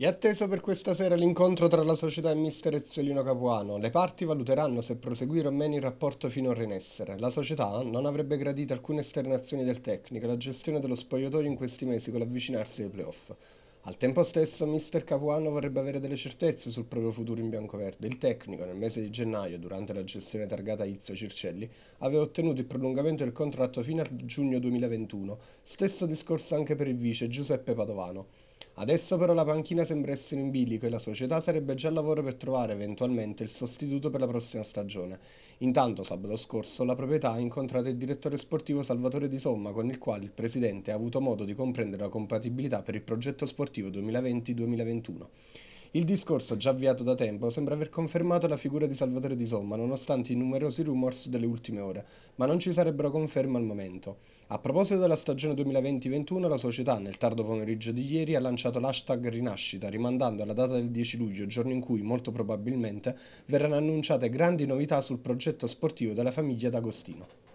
È atteso per questa sera l'incontro tra la società e mister Ezzelino Capuano. Le parti valuteranno se proseguire o meno il rapporto fino a essere. La società non avrebbe gradito alcune esternazioni del tecnico e la gestione dello spogliatoio in questi mesi con l'avvicinarsi ai playoff. Al tempo stesso mister Capuano vorrebbe avere delle certezze sul proprio futuro in bianco-verde. Il tecnico nel mese di gennaio, durante la gestione targata Izzo Circelli, aveva ottenuto il prolungamento del contratto fino al giugno 2021. Stesso discorso anche per il vice Giuseppe Padovano. Adesso però la panchina sembra essere in bilico e la società sarebbe già al lavoro per trovare eventualmente il sostituto per la prossima stagione. Intanto sabato scorso la proprietà ha incontrato il direttore sportivo Salvatore Di Somma con il quale il presidente ha avuto modo di comprendere la compatibilità per il progetto sportivo 2020-2021. Il discorso, già avviato da tempo, sembra aver confermato la figura di Salvatore Di Somma, nonostante i numerosi rumors delle ultime ore, ma non ci sarebbero conferme al momento. A proposito della stagione 2020-21, la società, nel tardo pomeriggio di ieri, ha lanciato l'hashtag Rinascita, rimandando alla data del 10 luglio, giorno in cui, molto probabilmente, verranno annunciate grandi novità sul progetto sportivo della famiglia D'Agostino.